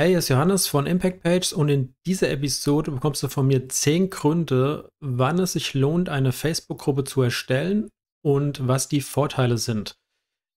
Hey, hier ist Johannes von Impact Pages und in dieser Episode bekommst du von mir 10 Gründe, wann es sich lohnt, eine Facebook-Gruppe zu erstellen und was die Vorteile sind.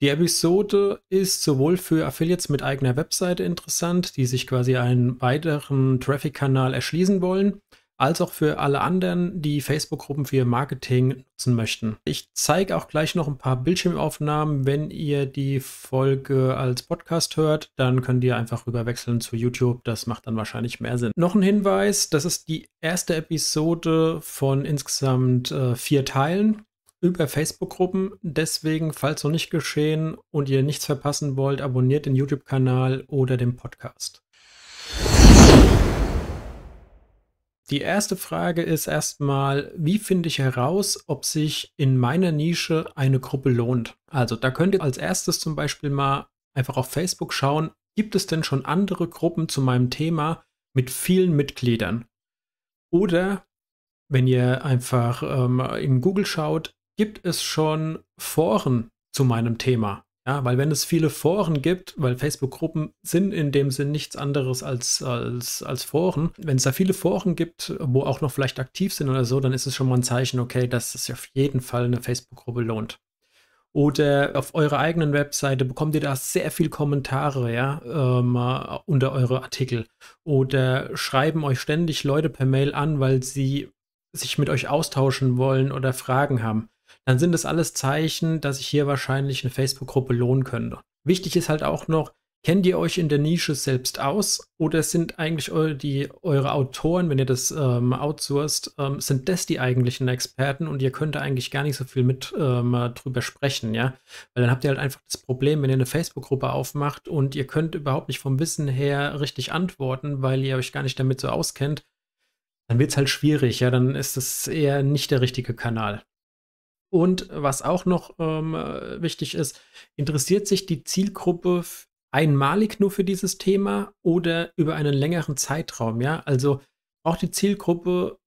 Die Episode ist sowohl für Affiliates mit eigener Webseite interessant, die sich quasi einen weiteren Traffic-Kanal erschließen wollen, als auch für alle anderen, die Facebook-Gruppen für ihr Marketing nutzen möchten. Ich zeige auch gleich noch ein paar Bildschirmaufnahmen. Wenn ihr die Folge als Podcast hört, dann könnt ihr einfach rüberwechseln zu YouTube. Das macht dann wahrscheinlich mehr Sinn. Noch ein Hinweis, das ist die erste Episode von insgesamt äh, vier Teilen über Facebook-Gruppen. Deswegen, falls noch nicht geschehen und ihr nichts verpassen wollt, abonniert den YouTube-Kanal oder den Podcast. Die erste Frage ist erstmal, wie finde ich heraus, ob sich in meiner Nische eine Gruppe lohnt? Also da könnt ihr als erstes zum Beispiel mal einfach auf Facebook schauen, gibt es denn schon andere Gruppen zu meinem Thema mit vielen Mitgliedern? Oder wenn ihr einfach ähm, in Google schaut, gibt es schon Foren zu meinem Thema? Ja, weil wenn es viele Foren gibt, weil Facebook-Gruppen sind in dem Sinn nichts anderes als, als, als Foren, wenn es da viele Foren gibt, wo auch noch vielleicht aktiv sind oder so, dann ist es schon mal ein Zeichen, okay, dass es auf jeden Fall eine Facebook-Gruppe lohnt. Oder auf eurer eigenen Webseite bekommt ihr da sehr viele Kommentare, ja, ähm, äh, unter eure Artikel. Oder schreiben euch ständig Leute per Mail an, weil sie sich mit euch austauschen wollen oder Fragen haben dann sind das alles Zeichen, dass ich hier wahrscheinlich eine Facebook-Gruppe lohnen könnte. Wichtig ist halt auch noch, kennt ihr euch in der Nische selbst aus oder sind eigentlich eure, die, eure Autoren, wenn ihr das ähm, outsourced, ähm, sind das die eigentlichen Experten und ihr könnt eigentlich gar nicht so viel mit ähm, drüber sprechen, ja? Weil dann habt ihr halt einfach das Problem, wenn ihr eine Facebook-Gruppe aufmacht und ihr könnt überhaupt nicht vom Wissen her richtig antworten, weil ihr euch gar nicht damit so auskennt, dann wird es halt schwierig, ja, dann ist das eher nicht der richtige Kanal. Und was auch noch ähm, äh, wichtig ist, interessiert sich die Zielgruppe einmalig nur für dieses Thema oder über einen längeren Zeitraum? Ja, also auch die Zielgruppe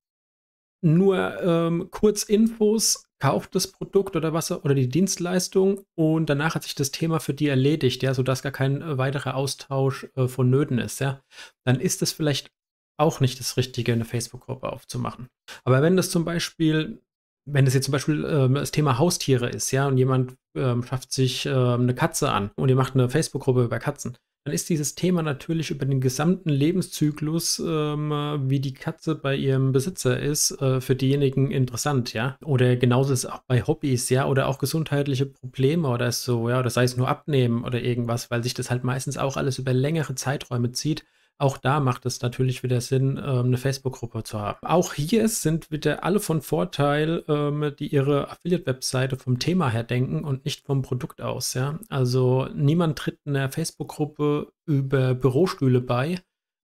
nur ähm, kurz Infos, kauft das Produkt oder was oder die Dienstleistung und danach hat sich das Thema für die erledigt, ja, sodass gar kein äh, weiterer Austausch äh, vonnöten ist, ja. Dann ist es vielleicht auch nicht das Richtige, eine Facebook-Gruppe aufzumachen. Aber wenn das zum Beispiel wenn es jetzt zum Beispiel ähm, das Thema Haustiere ist, ja, und jemand ähm, schafft sich ähm, eine Katze an und ihr macht eine Facebook-Gruppe über Katzen, dann ist dieses Thema natürlich über den gesamten Lebenszyklus, ähm, wie die Katze bei ihrem Besitzer ist, äh, für diejenigen interessant, ja. Oder genauso ist es auch bei Hobbys, ja, oder auch gesundheitliche Probleme oder so, ja, oder sei es nur Abnehmen oder irgendwas, weil sich das halt meistens auch alles über längere Zeiträume zieht auch da macht es natürlich wieder Sinn, ähm, eine Facebook-Gruppe zu haben. Auch hier sind wieder alle von Vorteil, ähm, die ihre Affiliate-Webseite vom Thema her denken und nicht vom Produkt aus. Ja? Also niemand tritt einer Facebook-Gruppe über Bürostühle bei,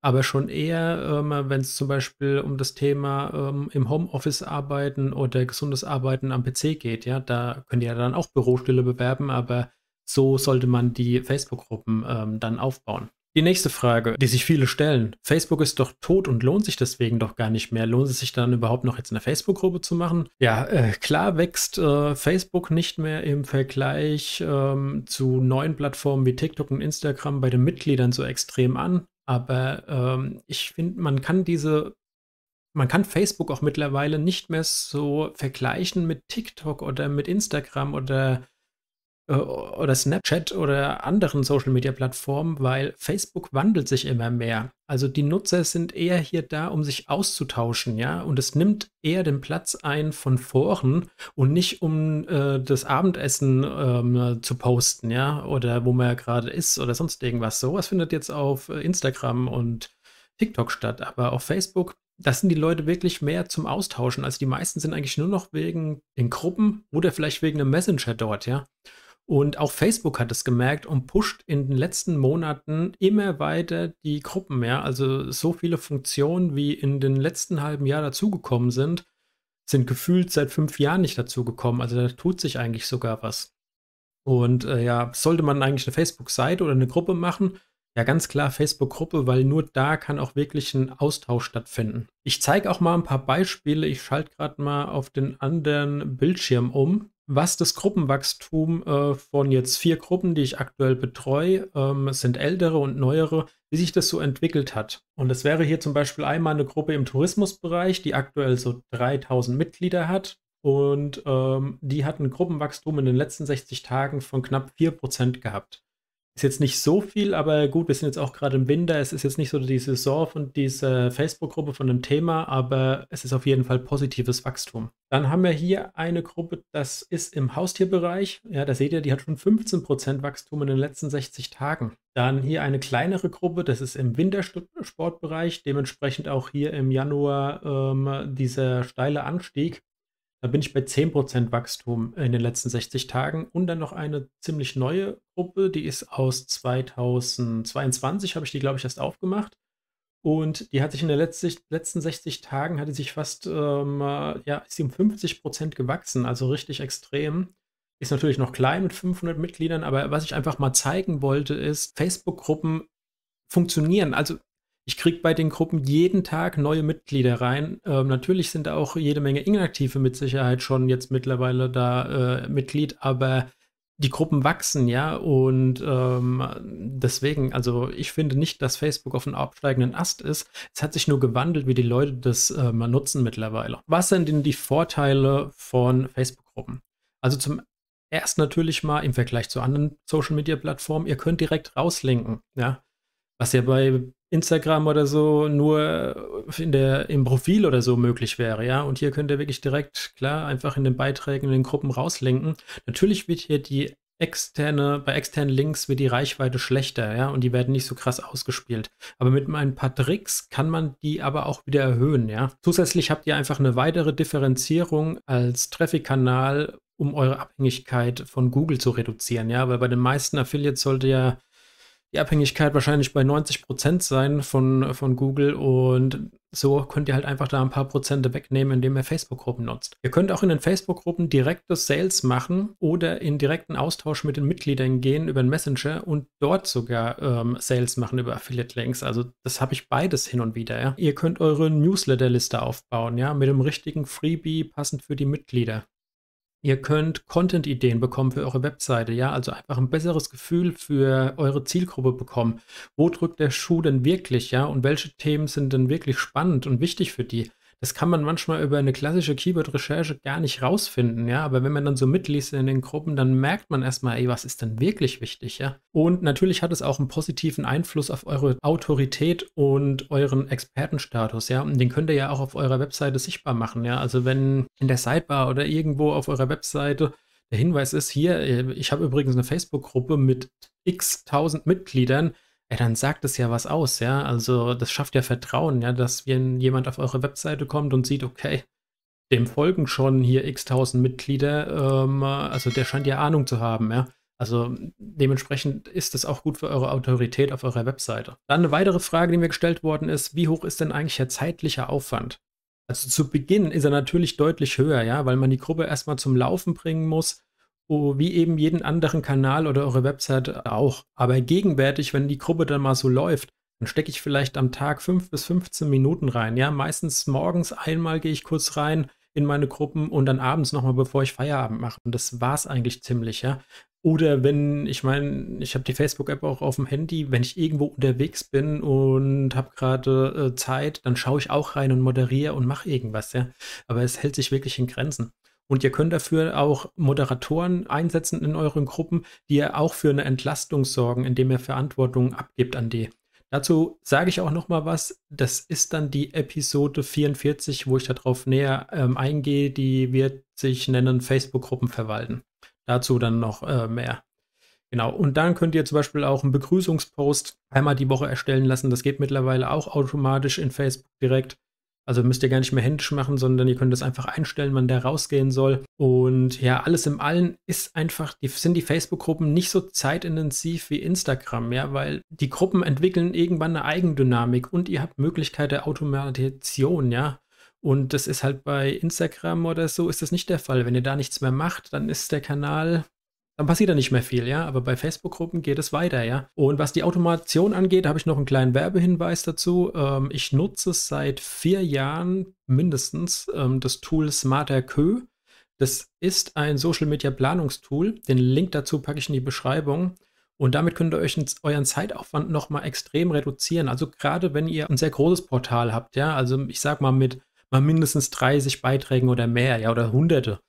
aber schon eher, ähm, wenn es zum Beispiel um das Thema im Homeoffice arbeiten oder gesundes Arbeiten am PC geht, ja, da könnt ihr dann auch Bürostühle bewerben, aber so sollte man die Facebook-Gruppen dann aufbauen. Die nächste Frage, die sich viele stellen. Facebook ist doch tot und lohnt sich deswegen doch gar nicht mehr. Lohnt es sich dann überhaupt noch jetzt eine Facebook-Gruppe zu machen? Ja, äh, klar wächst äh, Facebook nicht mehr im Vergleich ähm, zu neuen Plattformen wie TikTok und Instagram bei den Mitgliedern so extrem an. Aber ähm, ich finde, man kann diese man kann Facebook auch mittlerweile nicht mehr so vergleichen mit TikTok oder mit Instagram oder äh, oder Snapchat oder anderen Social-Media-Plattformen, weil Facebook wandelt sich immer mehr. Also die Nutzer sind eher hier da, um sich auszutauschen, ja, und es nimmt eher den Platz ein von Foren und nicht um äh, das Abendessen ähm, zu posten, ja, oder wo man ja gerade ist oder sonst irgendwas. Sowas findet jetzt auf Instagram und TikTok statt, aber auf Facebook das sind die Leute wirklich mehr zum Austauschen. Also die meisten sind eigentlich nur noch wegen den Gruppen oder vielleicht wegen einem Messenger dort, ja. Und auch Facebook hat es gemerkt und pusht in den letzten Monaten immer weiter die Gruppen mehr. Also so viele Funktionen, wie in den letzten halben Jahr dazugekommen sind, sind gefühlt seit fünf Jahren nicht dazugekommen. Also da tut sich eigentlich sogar was. Und äh, ja, sollte man eigentlich eine Facebook-Seite oder eine Gruppe machen? Ja, ganz klar Facebook-Gruppe, weil nur da kann auch wirklich ein Austausch stattfinden. Ich zeige auch mal ein paar Beispiele. Ich schalte gerade mal auf den anderen Bildschirm um was das Gruppenwachstum äh, von jetzt vier Gruppen, die ich aktuell betreue, ähm, sind ältere und neuere, wie sich das so entwickelt hat. Und es wäre hier zum Beispiel einmal eine Gruppe im Tourismusbereich, die aktuell so 3000 Mitglieder hat. Und ähm, die hat ein Gruppenwachstum in den letzten 60 Tagen von knapp 4% gehabt. Ist jetzt nicht so viel, aber gut, wir sind jetzt auch gerade im Winter. Es ist jetzt nicht so die Saison von dieser Facebook-Gruppe von dem Thema, aber es ist auf jeden Fall positives Wachstum. Dann haben wir hier eine Gruppe, das ist im Haustierbereich. Ja, da seht ihr, die hat schon 15% Wachstum in den letzten 60 Tagen. Dann hier eine kleinere Gruppe, das ist im Wintersportbereich. Dementsprechend auch hier im Januar ähm, dieser steile Anstieg. Da bin ich bei 10% Wachstum in den letzten 60 Tagen und dann noch eine ziemlich neue Gruppe, die ist aus 2022, habe ich die, glaube ich, erst aufgemacht. Und die hat sich in den letzten 60 Tagen, hatte sich fast, ähm, äh, ja, ist um 50 gewachsen, also richtig extrem. Ist natürlich noch klein mit 500 Mitgliedern, aber was ich einfach mal zeigen wollte, ist, Facebook-Gruppen funktionieren. Also ich kriege bei den Gruppen jeden Tag neue Mitglieder rein. Ähm, natürlich sind auch jede Menge Inaktive mit Sicherheit schon jetzt mittlerweile da äh, Mitglied, aber die Gruppen wachsen, ja, und ähm, deswegen, also ich finde nicht, dass Facebook auf einem absteigenden Ast ist. Es hat sich nur gewandelt, wie die Leute das äh, nutzen mittlerweile. Was sind denn die Vorteile von Facebook-Gruppen? Also zum ersten natürlich mal im Vergleich zu anderen Social-Media-Plattformen, ihr könnt direkt rauslinken, ja. Was ja bei Instagram oder so nur in der, im Profil oder so möglich wäre, ja. Und hier könnt ihr wirklich direkt, klar, einfach in den Beiträgen, in den Gruppen rauslinken. Natürlich wird hier die externe, bei externen Links wird die Reichweite schlechter, ja, und die werden nicht so krass ausgespielt. Aber mit ein paar Tricks kann man die aber auch wieder erhöhen, ja. Zusätzlich habt ihr einfach eine weitere Differenzierung als Traffic-Kanal, um eure Abhängigkeit von Google zu reduzieren, ja, weil bei den meisten Affiliates sollte ja die Abhängigkeit wahrscheinlich bei 90 Prozent sein von, von Google und so könnt ihr halt einfach da ein paar Prozente wegnehmen, indem ihr Facebook-Gruppen nutzt. Ihr könnt auch in den Facebook-Gruppen direkte Sales machen oder in direkten Austausch mit den Mitgliedern gehen über den Messenger und dort sogar ähm, Sales machen über Affiliate-Links. Also das habe ich beides hin und wieder. Ja. Ihr könnt eure Newsletter-Liste aufbauen, ja, mit dem richtigen Freebie passend für die Mitglieder. Ihr könnt Content-Ideen bekommen für eure Webseite, ja, also einfach ein besseres Gefühl für eure Zielgruppe bekommen. Wo drückt der Schuh denn wirklich, ja, und welche Themen sind denn wirklich spannend und wichtig für die? das kann man manchmal über eine klassische Keyword-Recherche gar nicht rausfinden, ja. Aber wenn man dann so mitliest in den Gruppen, dann merkt man erstmal, ey, was ist denn wirklich wichtig, ja. Und natürlich hat es auch einen positiven Einfluss auf eure Autorität und euren Expertenstatus, ja. Und den könnt ihr ja auch auf eurer Webseite sichtbar machen, ja. Also wenn in der Sidebar oder irgendwo auf eurer Webseite der Hinweis ist, hier, äh, ich habe übrigens eine Facebook-Gruppe mit x tausend Mitgliedern, ja, dann sagt es ja was aus, ja. Also das schafft ja Vertrauen, ja, dass wenn jemand auf eure Webseite kommt und sieht, okay, dem folgen schon hier x tausend Mitglieder, ähm, also der scheint ja Ahnung zu haben, ja. Also dementsprechend ist es auch gut für eure Autorität auf eurer Webseite. Dann eine weitere Frage, die mir gestellt worden ist, wie hoch ist denn eigentlich der zeitliche Aufwand? Also zu Beginn ist er natürlich deutlich höher, ja, weil man die Gruppe erstmal zum Laufen bringen muss wie eben jeden anderen Kanal oder eure Website auch. Aber gegenwärtig, wenn die Gruppe dann mal so läuft, dann stecke ich vielleicht am Tag 5 bis 15 Minuten rein. Ja, meistens morgens einmal gehe ich kurz rein in meine Gruppen und dann abends nochmal, bevor ich Feierabend mache. Und das war es eigentlich ziemlich, ja. Oder wenn, ich meine, ich habe die Facebook-App auch auf dem Handy, wenn ich irgendwo unterwegs bin und habe gerade äh, Zeit, dann schaue ich auch rein und moderiere und mache irgendwas, ja. Aber es hält sich wirklich in Grenzen. Und ihr könnt dafür auch Moderatoren einsetzen in euren Gruppen, die ja auch für eine Entlastung sorgen, indem ihr Verantwortung abgibt an die. Dazu sage ich auch noch mal was. Das ist dann die Episode 44, wo ich darauf näher ähm, eingehe. Die wird sich nennen Facebook-Gruppen verwalten. Dazu dann noch äh, mehr. Genau. Und dann könnt ihr zum Beispiel auch einen Begrüßungspost einmal die Woche erstellen lassen. Das geht mittlerweile auch automatisch in Facebook direkt. Also müsst ihr gar nicht mehr händisch machen, sondern ihr könnt das einfach einstellen, wann der rausgehen soll. Und ja, alles im Allen ist einfach, die, sind die Facebook-Gruppen nicht so zeitintensiv wie Instagram, ja, weil die Gruppen entwickeln irgendwann eine Eigendynamik und ihr habt Möglichkeit der Automatisation, ja. Und das ist halt bei Instagram oder so, ist das nicht der Fall. Wenn ihr da nichts mehr macht, dann ist der Kanal dann passiert da nicht mehr viel, ja. Aber bei Facebook-Gruppen geht es weiter, ja. Und was die Automation angeht, habe ich noch einen kleinen Werbehinweis dazu. Ähm, ich nutze seit vier Jahren mindestens ähm, das Tool Smarter Kö. Das ist ein Social Media Planungstool. Den Link dazu packe ich in die Beschreibung. Und damit könnt ihr euch euren Zeitaufwand nochmal extrem reduzieren. Also gerade wenn ihr ein sehr großes Portal habt, ja, also ich sag mal mit mal mindestens 30 Beiträgen oder mehr, ja, oder hunderte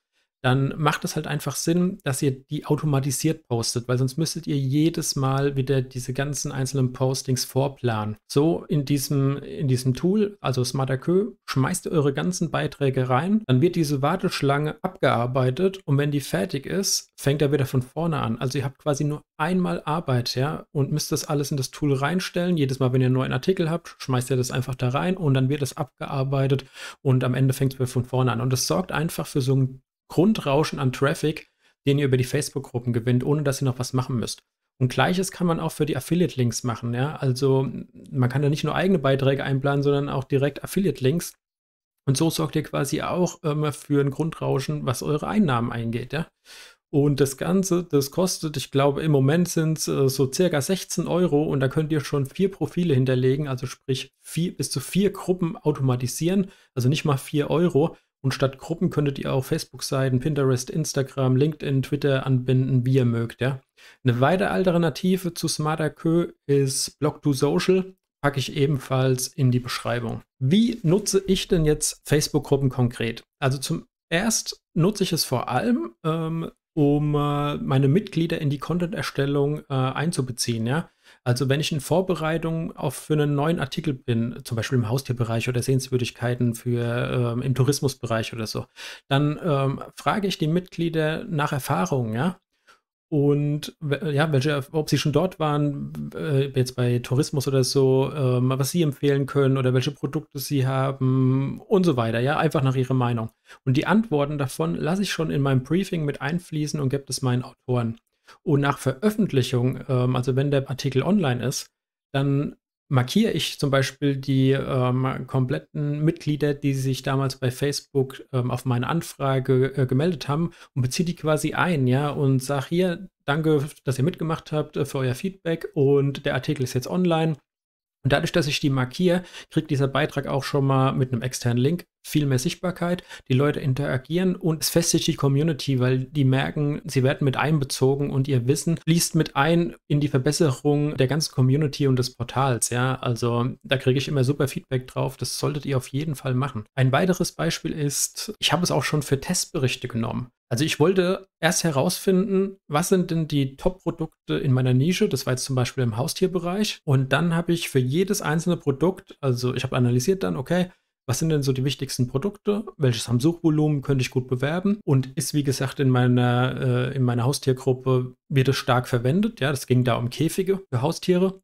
dann macht es halt einfach Sinn, dass ihr die automatisiert postet, weil sonst müsstet ihr jedes Mal wieder diese ganzen einzelnen Postings vorplanen. So in diesem, in diesem Tool, also SmartAQ, schmeißt ihr eure ganzen Beiträge rein, dann wird diese Warteschlange abgearbeitet und wenn die fertig ist, fängt er wieder von vorne an. Also ihr habt quasi nur einmal Arbeit, ja, und müsst das alles in das Tool reinstellen. Jedes Mal, wenn ihr einen neuen Artikel habt, schmeißt ihr das einfach da rein und dann wird es abgearbeitet und am Ende fängt es wieder von vorne an. Und das sorgt einfach für so ein Grundrauschen an Traffic, den ihr über die Facebook-Gruppen gewinnt, ohne dass ihr noch was machen müsst. Und gleiches kann man auch für die Affiliate-Links machen. Ja? Also man kann da nicht nur eigene Beiträge einplanen, sondern auch direkt Affiliate-Links. Und so sorgt ihr quasi auch ähm, für ein Grundrauschen, was eure Einnahmen eingeht. Ja? Und das Ganze, das kostet, ich glaube, im Moment sind es äh, so circa 16 Euro und da könnt ihr schon vier Profile hinterlegen, also sprich vier, bis zu vier Gruppen automatisieren, also nicht mal vier Euro. Und statt Gruppen könntet ihr auch Facebook-Seiten, Pinterest, Instagram, LinkedIn, Twitter anbinden, wie ihr mögt. Ja? Eine weitere Alternative zu Smarter Kö ist Blog2Social. Packe ich ebenfalls in die Beschreibung. Wie nutze ich denn jetzt Facebook-Gruppen konkret? Also zum Erst nutze ich es vor allem, ähm, um äh, meine Mitglieder in die Content-Erstellung äh, einzubeziehen. Ja? Also wenn ich in Vorbereitung auf für einen neuen Artikel bin, zum Beispiel im Haustierbereich oder Sehenswürdigkeiten für ähm, im Tourismusbereich oder so, dann ähm, frage ich die Mitglieder nach Erfahrungen, ja, und ja, welche, ob sie schon dort waren, äh, jetzt bei Tourismus oder so, ähm, was sie empfehlen können oder welche Produkte sie haben und so weiter, ja, einfach nach ihrer Meinung. Und die Antworten davon lasse ich schon in meinem Briefing mit einfließen und gebe es meinen Autoren. Und nach Veröffentlichung, ähm, also wenn der Artikel online ist, dann markiere ich zum Beispiel die ähm, kompletten Mitglieder, die sich damals bei Facebook ähm, auf meine Anfrage äh, gemeldet haben und beziehe die quasi ein, ja, und sage hier, danke, dass ihr mitgemacht habt äh, für euer Feedback und der Artikel ist jetzt online und dadurch, dass ich die markiere, kriegt dieser Beitrag auch schon mal mit einem externen Link viel mehr Sichtbarkeit. Die Leute interagieren und es festigt die Community, weil die merken, sie werden mit einbezogen und ihr Wissen fließt mit ein in die Verbesserung der ganzen Community und des Portals. Ja, also da kriege ich immer super Feedback drauf. Das solltet ihr auf jeden Fall machen. Ein weiteres Beispiel ist, ich habe es auch schon für Testberichte genommen. Also ich wollte erst herausfinden, was sind denn die Top-Produkte in meiner Nische. Das war jetzt zum Beispiel im Haustierbereich. Und dann habe ich für jedes einzelne Produkt, also ich habe analysiert dann, okay, was sind denn so die wichtigsten Produkte? Welches haben Suchvolumen? Könnte ich gut bewerben? Und ist, wie gesagt, in meiner, äh, in meiner Haustiergruppe wird es stark verwendet. Ja, das ging da um Käfige für Haustiere.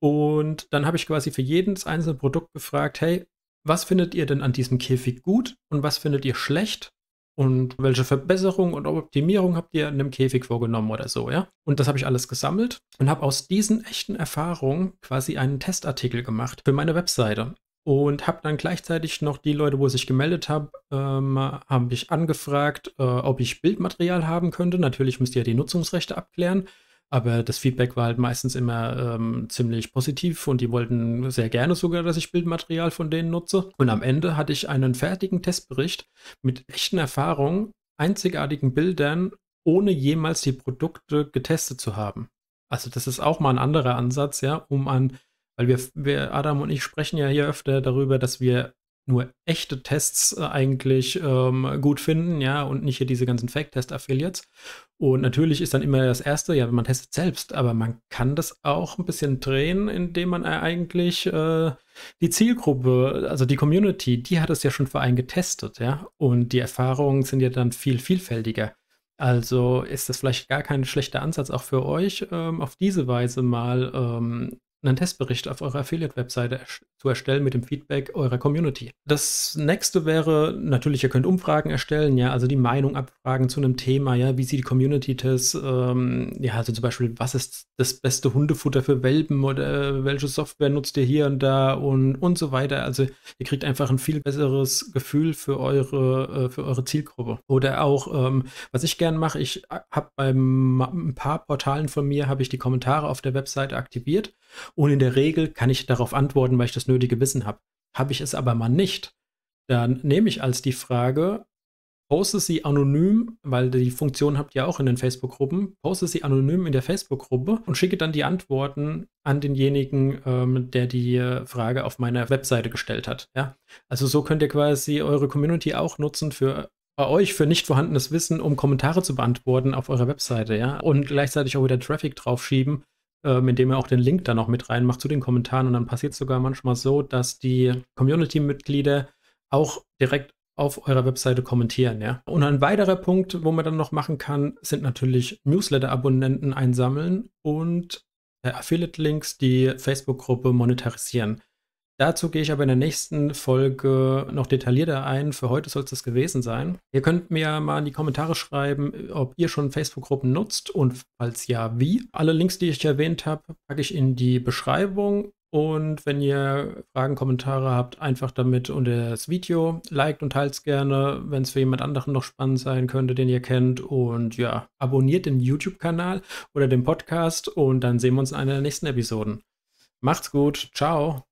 Und dann habe ich quasi für jedes einzelne Produkt gefragt, hey, was findet ihr denn an diesem Käfig gut und was findet ihr schlecht? und welche Verbesserungen und Optimierung habt ihr in dem Käfig vorgenommen oder so, ja? Und das habe ich alles gesammelt und habe aus diesen echten Erfahrungen quasi einen Testartikel gemacht für meine Webseite. Und habe dann gleichzeitig noch die Leute, wo ich sich gemeldet habe, ähm, haben mich angefragt, äh, ob ich Bildmaterial haben könnte. Natürlich müsst ihr die Nutzungsrechte abklären. Aber das Feedback war halt meistens immer ähm, ziemlich positiv und die wollten sehr gerne sogar, dass ich Bildmaterial von denen nutze. Und am Ende hatte ich einen fertigen Testbericht mit echten Erfahrungen, einzigartigen Bildern, ohne jemals die Produkte getestet zu haben. Also das ist auch mal ein anderer Ansatz, ja, um an, weil wir, wir Adam und ich sprechen ja hier öfter darüber, dass wir nur echte Tests äh, eigentlich ähm, gut finden, ja, und nicht hier diese ganzen Fake-Test-Affiliates. Und natürlich ist dann immer das Erste, ja, wenn man testet selbst, aber man kann das auch ein bisschen drehen, indem man äh, eigentlich äh, die Zielgruppe, also die Community, die hat es ja schon für einen getestet, ja, und die Erfahrungen sind ja dann viel vielfältiger. Also ist das vielleicht gar kein schlechter Ansatz auch für euch, ähm, auf diese Weise mal ähm, einen Testbericht auf eurer Affiliate-Webseite zu erstellen mit dem Feedback eurer Community. Das nächste wäre natürlich, ihr könnt Umfragen erstellen, ja, also die Meinung abfragen zu einem Thema, ja, wie sieht die Community das, ähm, ja, also zum Beispiel, was ist das beste Hundefutter für Welpen oder welche Software nutzt ihr hier und da und, und so weiter. Also ihr kriegt einfach ein viel besseres Gefühl für eure, äh, für eure Zielgruppe. Oder auch, ähm, was ich gern mache, ich äh, habe bei ein paar Portalen von mir, habe ich die Kommentare auf der Webseite aktiviert. Und in der Regel kann ich darauf antworten, weil ich das nötige Wissen habe. Habe ich es aber mal nicht, dann nehme ich als die Frage, poste sie anonym, weil die Funktion habt ihr auch in den Facebook-Gruppen, poste sie anonym in der Facebook-Gruppe und schicke dann die Antworten an denjenigen, ähm, der die Frage auf meiner Webseite gestellt hat. Ja? Also so könnt ihr quasi eure Community auch nutzen für bei euch für nicht vorhandenes Wissen, um Kommentare zu beantworten auf eurer Webseite, ja, und gleichzeitig auch wieder Traffic draufschieben, ähm, indem er auch den Link dann noch mit reinmacht zu den Kommentaren. Und dann passiert es sogar manchmal so, dass die Community-Mitglieder auch direkt auf eurer Webseite kommentieren. Ja? Und ein weiterer Punkt, wo man dann noch machen kann, sind natürlich Newsletter-Abonnenten einsammeln und äh, Affiliate-Links die Facebook-Gruppe monetarisieren. Dazu gehe ich aber in der nächsten Folge noch detaillierter ein. Für heute soll es das gewesen sein. Ihr könnt mir mal in die Kommentare schreiben, ob ihr schon Facebook-Gruppen nutzt und falls ja, wie. Alle Links, die ich erwähnt habe, packe ich in die Beschreibung. Und wenn ihr Fragen, Kommentare habt, einfach damit unter das Video. Liked und teilt es gerne, wenn es für jemand anderen noch spannend sein könnte, den ihr kennt. Und ja, abonniert den YouTube-Kanal oder den Podcast und dann sehen wir uns in einer der nächsten Episoden. Macht's gut. Ciao.